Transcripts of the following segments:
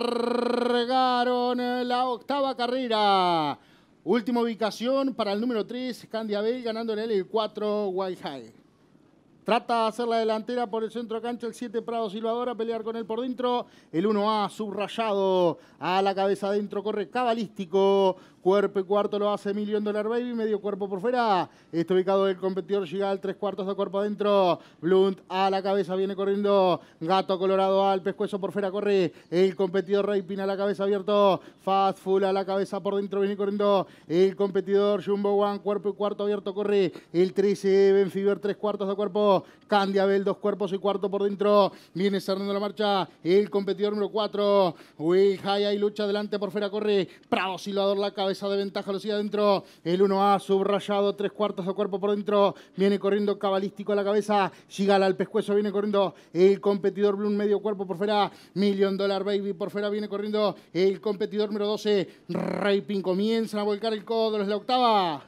cargaron la octava carrera. Última ubicación para el número 3, Candia Bay, ganando en el 4, White High. Trata de hacer la delantera por el centro cancha, el 7 Prado Silvadora, pelear con él por dentro. El 1A subrayado a la cabeza adentro, corre cabalístico. Cuerpo y cuarto lo hace Millón Dollar Baby, medio cuerpo por fuera. Está ubicado el competidor, llega al tres cuartos de cuerpo adentro. Blunt a la cabeza viene corriendo. Gato Colorado al pescuezo por fuera, corre. El competidor Pin a la cabeza abierto. Fast Full a la cabeza por dentro, viene corriendo. El competidor Jumbo One, cuerpo y cuarto abierto, corre. El 13 Benfiber, tres cuartos de cuerpo. Candia Bell, dos cuerpos y cuarto por dentro. Viene cerrando la marcha el competidor número 4. Will Hay ahí lucha adelante por fuera. Corre Prado Silvador, la cabeza de ventaja lo sigue adentro. El 1A subrayado, tres cuartos de cuerpo por dentro. Viene corriendo cabalístico a la cabeza. Gigala al pescuezo, viene corriendo el competidor Blue, medio cuerpo por fuera. Million Dollar Baby por fuera, viene corriendo el competidor número 12. Raping comienzan a volcar el codo, es la octava.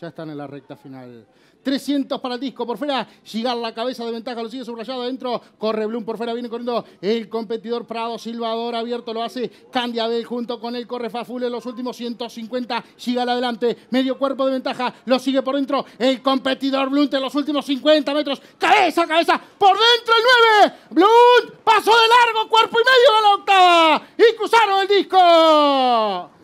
Ya están en la recta final. 300 para el disco por fuera. Llega la cabeza de ventaja, lo sigue subrayado adentro. Corre Blunt por fuera, viene corriendo el competidor Prado. Silvador abierto lo hace Candiabel junto con él. Corre Fafule en los últimos 150. al adelante, medio cuerpo de ventaja, lo sigue por dentro. El competidor Blunt en los últimos 50 metros. Cabeza, cabeza, por dentro el 9. Blunt, pasó de largo, cuerpo y medio de la octava. Y cruzaron el disco.